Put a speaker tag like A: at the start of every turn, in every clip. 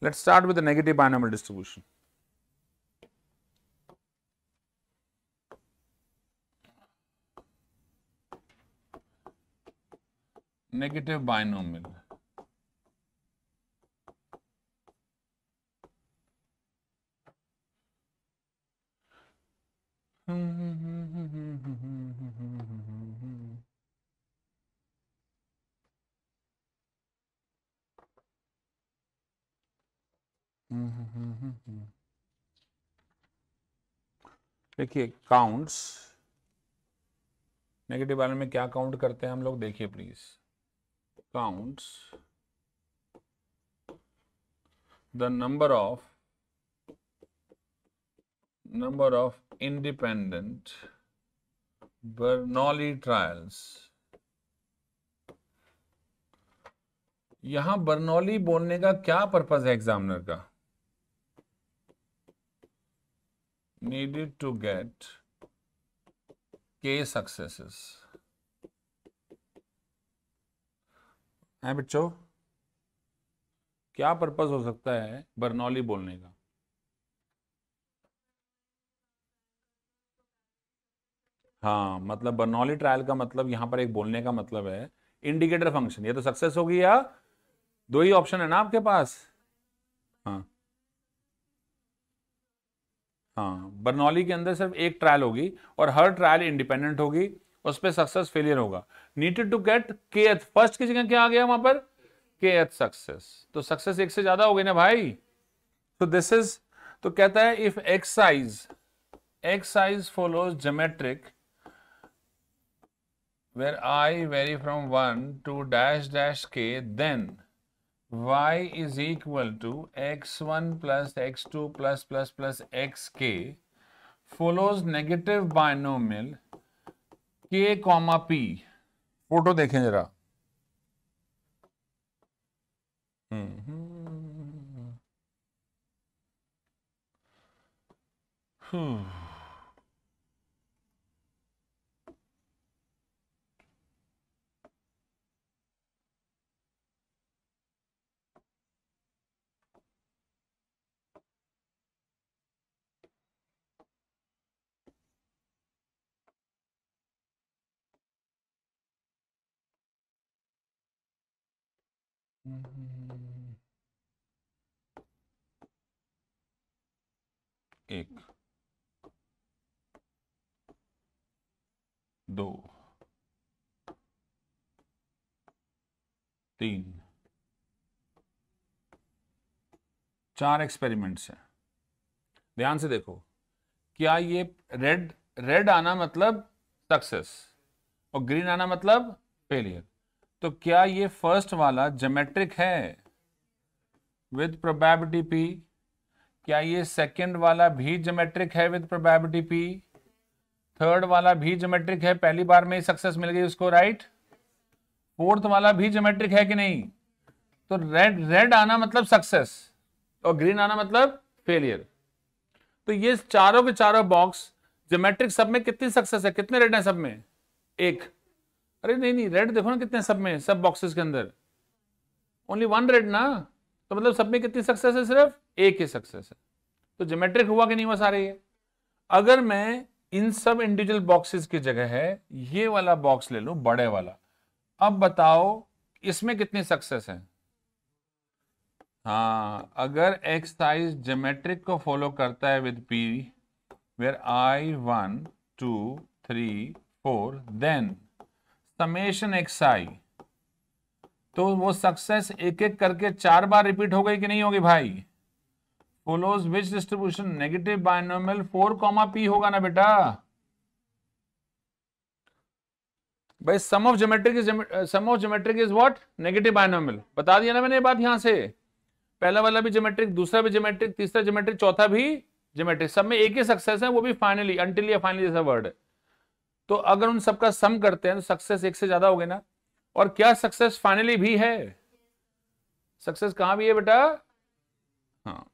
A: Let us start with the negative binomial distribution. Negative binomial. Hmm, hmm, hmm, देखिए counts negative balance में क्या count करते हैं हम लोग देखिए please counts the number of number of independent Bernoulli trials यहां बर्नौली बोलने का क्या पर्पज है एग्जामिनर का needed to get k successes हैं बच्चों क्या पर्पज हो सकता है बर्नौली बोलने का हाँ मतलब बर्नौली ट्रायल का मतलब यहां पर एक बोलने का मतलब है इंडिकेटर फंक्शन ये तो सक्सेस होगी या दो ही ऑप्शन है ना आपके पास हाँ हाँ बर्नौली के अंदर सिर्फ एक ट्रायल होगी और हर ट्रायल इंडिपेंडेंट होगी उस पर सक्सेस फेलियर होगा needed to get k th first की जगह क्या आ गया वहां पर के एथ सक्सेस तो सक्सेस एक से ज्यादा हो गई ना भाई तो दिस इज तो कहता है if X i's X i's follows geometric where i vary from one to dash dash k then y is equal to x1 plus x2 plus plus plus xk follows negative binomial k comma p photo देखें जरा हम्म Mm-hmm. एक दो तीन चार experiments हैं ध्यान से देखो क्या ये रेड रेड आना मतलब सक्सेस और ग्रीन आना मतलब फेलियर तो क्या ये फर्स्ट वाला जोमेट्रिक है विद प्रोबेबिलिटी पी क्या ये सेकंड वाला भी जोमेट्रिक है विद प्रोबेबिलिटी पी थर्ड वाला भी जोमेट्रिक है पहली बार में ही सक्सेस मिल गई उसको राइट फोर्थ वाला भी जोमेट्रिक है कि नहीं तो रेड रेड आना मतलब सक्सेस और ग्रीन आना मतलब फेलियर तो ये चारों के चारों बॉक्स जोमेट्रिक सब में कितनी सक्सेस है कितने रेड है सब में एक अरे नहीं नहीं रेड देखो ना कितने सब में सब बॉक्सेस के अंदर ओनली वन रेड ना तो मतलब सब में कितनी सक्सेस है सिर्फ एक ही सक्सेस है तो जोमेट्रिक हुआ कि नहीं हुआ सारे ये अगर मैं इन सब इंडिविजुअल बॉक्सेस की जगह है ये वाला बॉक्स ले लू बड़े वाला अब बताओ इसमें कितनी सक्सेस है हाँ अगर एक्स साइज जोमेट्रिक को फॉलो करता है with p where i one two three four then summation X i तो वो सक्सेस एक एक करके चार बार रिपीट हो गई कि नहीं होगी भाई follows which distribution negative binomial four comma p होगा ना बेटा भाई sum of geometric sum of geometric is what negative binomial बता दिया ना मैंने ये बात यहां से पहला वाला भी ज्योमेट्रिक दूसरा भी ज्योमेट्रिक तीसरा ज्योमेट्रिक चौथा भी ज्योमेट्रिक सब में एक ही सक्सेस है वो भी फाइनली अंटिल या फाइनली जैसा वर्ड है तो अगर उन सबका सम करते हैं तो सक्सेस एक से ज्यादा हो गए ना और क्या सक्सेस फाइनली भी है सक्सेस कहां भी है बेटा हाँ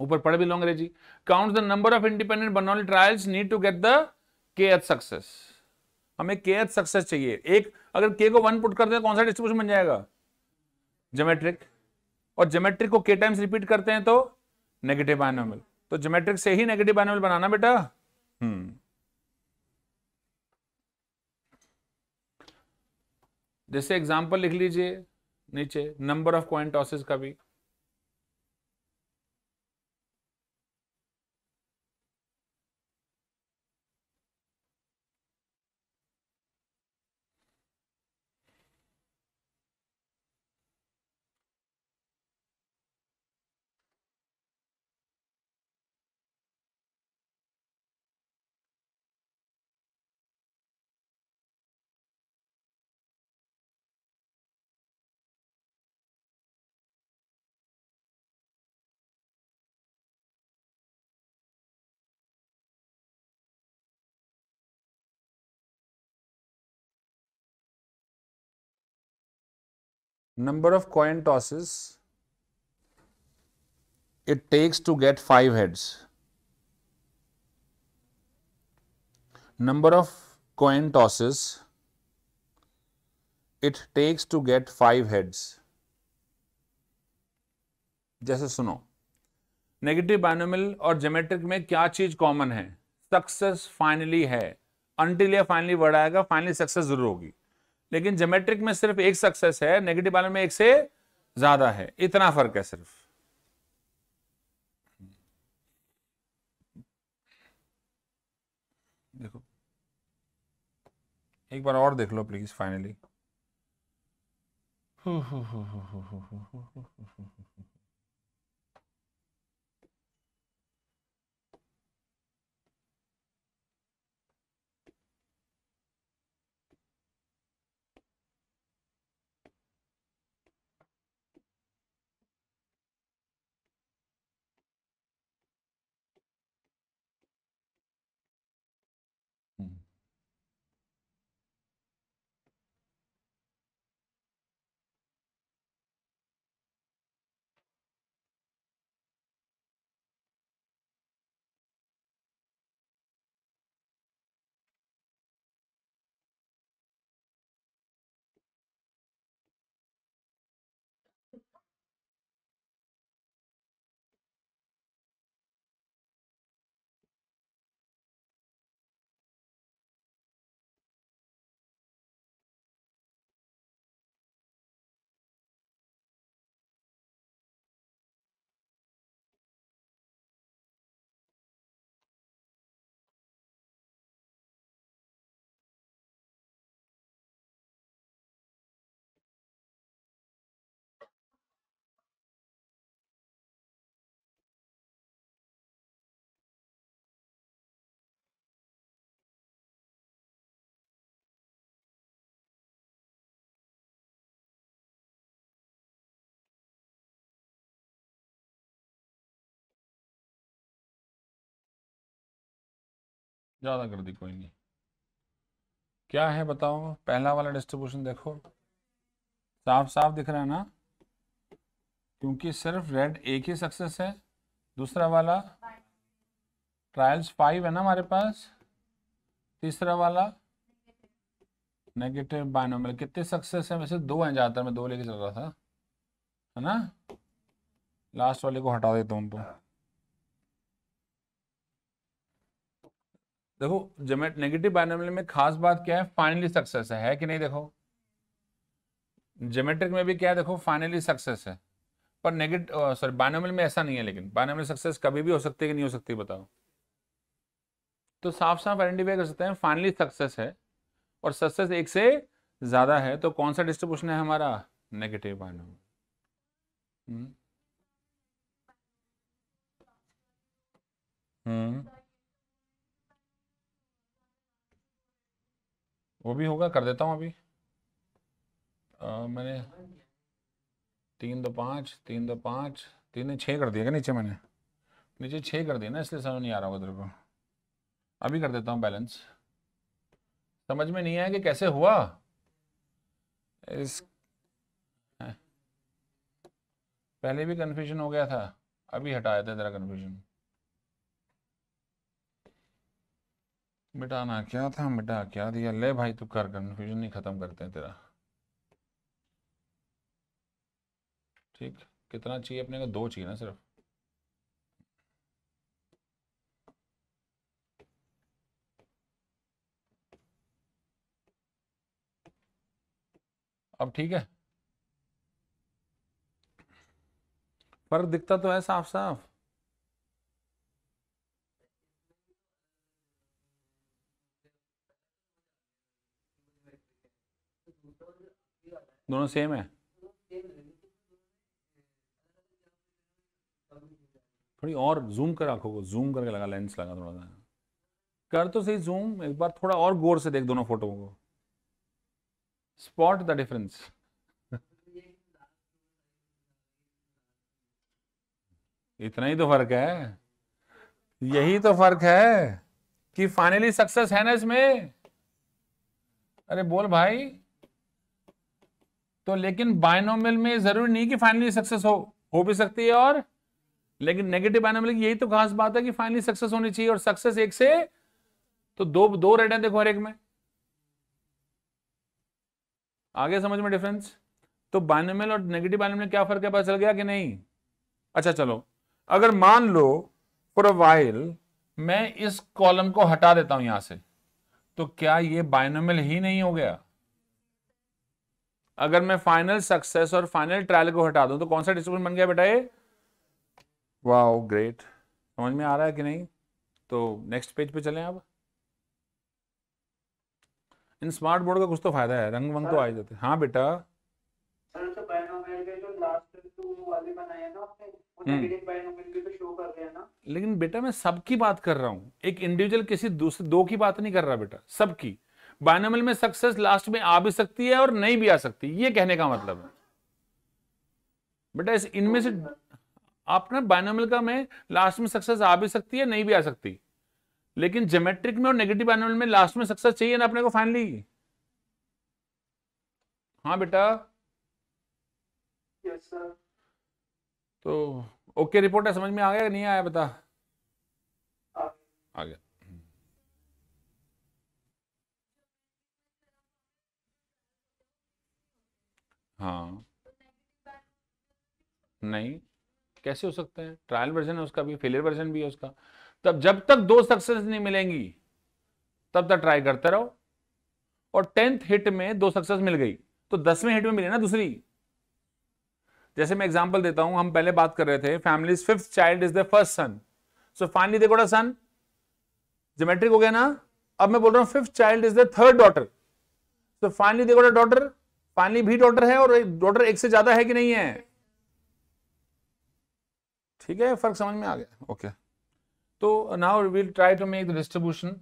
A: ऊपर पढ़ भी लो अंग्रेजी count the number of independent Bernoulli trials need to get the k th success हमें के एथ सक्सेस चाहिए एक अगर के को वन पुट करते हैं कौन सा डिस्ट्रीब्यूशन बन जाएगा जोमेट्रिक और जोमेट्रिक को के टाइम्स रिपीट करते हैं तो नेगेटिव बायनॉमल तो जोमेट्रिक से ही नेगेटिव बायनॉमल बनाना बेटा हम्म जैसे एग्जाम्पल लिख लीजिए नीचे नंबर ऑफ कॉइन टॉसेस का भी number of coin tosses it takes to get five heads number of coin tosses it takes to get five heads जैसे सुनो नेगेटिव बायनोमिल और जेमेट्रिक में क्या चीज कॉमन है सक्सेस फाइनली है अंटिल फाइनली वर्ड आएगा फाइनली सक्सेस जरूर होगी लेकिन जोमेट्रिक में सिर्फ एक सक्सेस है नेगेटिव वाले में एक से ज्यादा है इतना फर्क है सिर्फ देखो एक बार और देख लो प्लीज फाइनली ज़्यादा कर दी कोई नहीं क्या है बताओ पहला वाला डिस्ट्रीब्यूशन देखो साफ साफ दिख रहा है ना क्योंकि सिर्फ रेड एक ही सक्सेस है दूसरा वाला ट्रायल्स फाइव है ना हमारे पास तीसरा वाला नेगेटिव बायनोमल कितने सक्सेस है वैसे दो हैं ज़्यादातर मैं दो लेके चल रहा था है ना लास्ट वाले को हटा देता हूँ तो देखो जोमेट नेगेटिव बाइनोमियल में खास बात क्या है फाइनली सक्सेस है, है कि नहीं देखो जोमेट्रिक में भी क्या है देखो फाइनली सक्सेस है पर नेगेटिव सॉरी बाइनोमियल में ऐसा नहीं है लेकिन बाइनोमियल सक्सेस कभी भी हो सकती है कि नहीं हो सकती बताओ तो साफ साफ आइडेंटिफाई कर सकते हैं फाइनली सक्सेस है और सक्सेस एक से ज्यादा है तो कौन सा डिस्ट्रीब्यूशन है हमारा नेगेटिव बाइनोमियल हम्म, हम्म। वो भी होगा कर देता हूँ अभी आ, मैंने तीन दो पाँच तीन दो पाँच तीन छः कर दिया क्या नीचे मैंने नीचे छः कर दिया ना इसलिए समझ नहीं आ रहा होगा तेरे को अभी कर देता हूँ बैलेंस समझ में नहीं आया कि कैसे हुआ इस हाँ। पहले भी कन्फ्यूजन हो गया था अभी हटाया था तेरा कन्फ्यूजन मिटाना क्या था मिटा क्या दिया ले भाई तू कर कन्फ्यूजन ही खत्म करते हैं तेरा ठीक कितना चाहिए अपने को दो चाहिए ना सिर्फ अब ठीक है पर दिखता तो है साफ साफ दोनों सेम है थोड़ी और जूम कर आंखों को जूम करके लगा लेंस लगा थोड़ा सा कर तो सही जूम एक बार थोड़ा और गौर से देख दोनों फोटो को स्पॉट द डिफरेंस इतना ही तो फर्क है यही तो फर्क है कि फाइनली सक्सेस है ना इसमें अरे बोल भाई तो लेकिन बायनोमिल में जरूरी नहीं कि फाइनली सक्सेस हो हो भी सकती है और लेकिन नेगेटिव बायनोमिल की यही तो खास बात है कि फाइनली सक्सेस होनी चाहिए और सक्सेस एक से तो दो दो रेड है देखो हर एक में आगे समझ में डिफरेंस तो बायनोमिल और नेगेटिव बायनोमियल क्या फर्क है पता चल गया कि नहीं अच्छा चलो अगर मान लो फॉर वाइल मैं इस कॉलम को हटा देता हूं यहां से तो क्या ये बायनोमिल ही नहीं हो गया अगर मैं फाइनल सक्सेस और फाइनल ट्रायल को हटा दूं तो कौन सा डिसिप्लिन बन गया बेटा ये वाओ ग्रेट समझ में आ रहा है कि नहीं तो नेक्स्ट पेज पे चलें आप इन स्मार्ट बोर्ड का कुछ तो फायदा है रंग वंग तो आ जाते हाँ बेटा तो हम्म। तो लेकिन बेटा मैं सबकी बात कर रहा हूँ एक इंडिविजुअल किसी दूसरे दो की बात नहीं कर रहा बेटा सबकी बायनमल में सक्सेस लास्ट में आ भी सकती है और नहीं भी आ सकती ये कहने का मतलब है बेटा इनमें से आप ना बायनमल का में लास्ट में सक्सेस आ भी सकती है नहीं भी आ सकती लेकिन जोमेट्रिक में और नेगेटिव बायनमल में लास्ट में सक्सेस चाहिए ना अपने को फाइनली हाँ बेटा yes, तो ओके रिपोर्ट है समझ में आ गया नहीं आया बता आ गया हाँ नहीं कैसे हो सकता है ट्रायल वर्जन है उसका भी फेलियर वर्जन भी है उसका तब जब तक दो सक्सेस नहीं मिलेंगी तब तक ट्राई करते रहो और टेंथ हिट में दो सक्सेस मिल गई तो दसवें हिट में मिले ना दूसरी जैसे मैं एग्जांपल देता हूं हम पहले बात कर रहे थे family fifth child is the first son so finally देखो सन जोमेट्रिक हो गया ना अब मैं बोल रहा हूं fifth child is the third daughter so finally देखो डॉटर पानी भी डॉटर है और डॉटर एक से ज्यादा है कि नहीं है ठीक है फर्क समझ में आ गया ओके तो now will try to make the distribution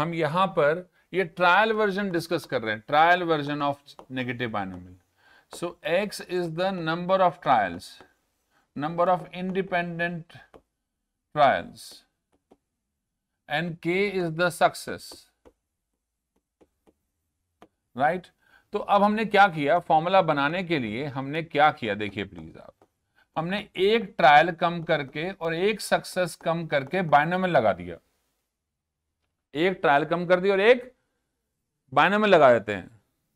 A: हम यहां पर ये ट्रायल वर्जन डिस्कस कर रहे हैं trial version of negative binomial so X is the number of trials number of independent trials and k is the success right right? तो अब हमने क्या किया फॉर्मूला बनाने के लिए हमने क्या किया देखिए प्लीज आप हमने एक ट्रायल कम करके और एक सक्सेस कम करके बायनोमल लगा दिया एक ट्रायल कम कर दिया और एक बायनोमियल लगा देते हैं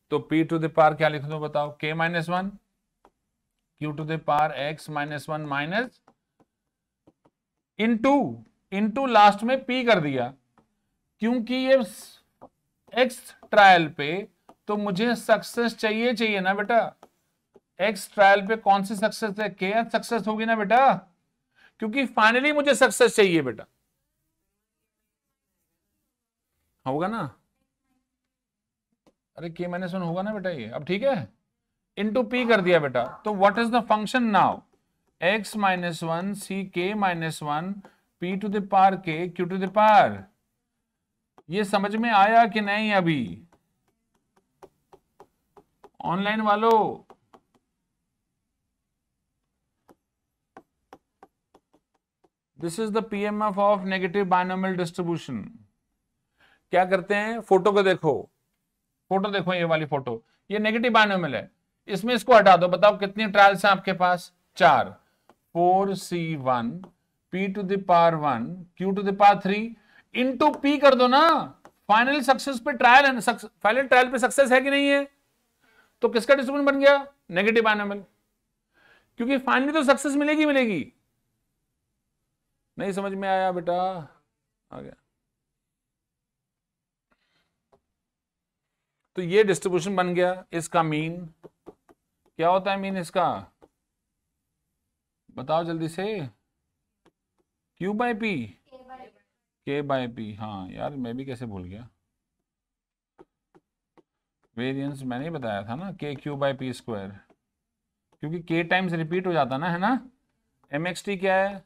A: तो पी टू दार क्या लिख दो बताओ k minus one q to the x minus one minus into into last में पी कर दिया क्योंकि ये एक्स ट्रायल पे तो मुझे सक्सेस चाहिए चाहिए ना बेटा एक्स ट्रायल पे कौन सी सक्सेस है के सक्सेस होगी ना बेटा क्योंकि फाइनली मुझे सक्सेस चाहिए बेटा होगा ना अरे के माइनस वन होगा ना बेटा ये अब ठीक है टू पी कर दिया बेटा तो what is the function now X minus one C k minus one p to दार के क्यू टू दार ये समझ में आया कि नहीं अभी ऑनलाइन वालों this is the PMF of negative binomial distribution क्या करते हैं फोटो को देखो फोटो देखो ये वाली फोटो ये नेगेटिव बायनोमल है इसमें इसको हटा दो बताओ कितनी ट्रायल्स हैं आपके पास चार four C one p to the power one q to the power three into p कर दो ना फाइनल सक्सेस पे ट्रायल है फाइनल ट्रायल पे सक्सेस है कि नहीं है तो किसका डिस्ट्रीब्यूशन बन गया नेगेटिव आयन क्योंकि फाइनली तो सक्सेस मिलेगी मिलेगी नहीं समझ में आया बेटा आ गया तो ये डिस्ट्रीब्यूशन बन गया इसका मीन क्या होता है मीन इसका बताओ जल्दी से q by p k by p हाँ यार मैं भी कैसे भूल गया वेरियंस मैंने ही बताया था ना के क्यू बाई पी स्क्वायर क्योंकि के टाइम्स रिपीट हो जाता ना है ना एम एक्स टी क्या है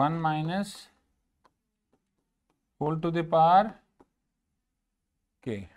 A: one minus whole to the power के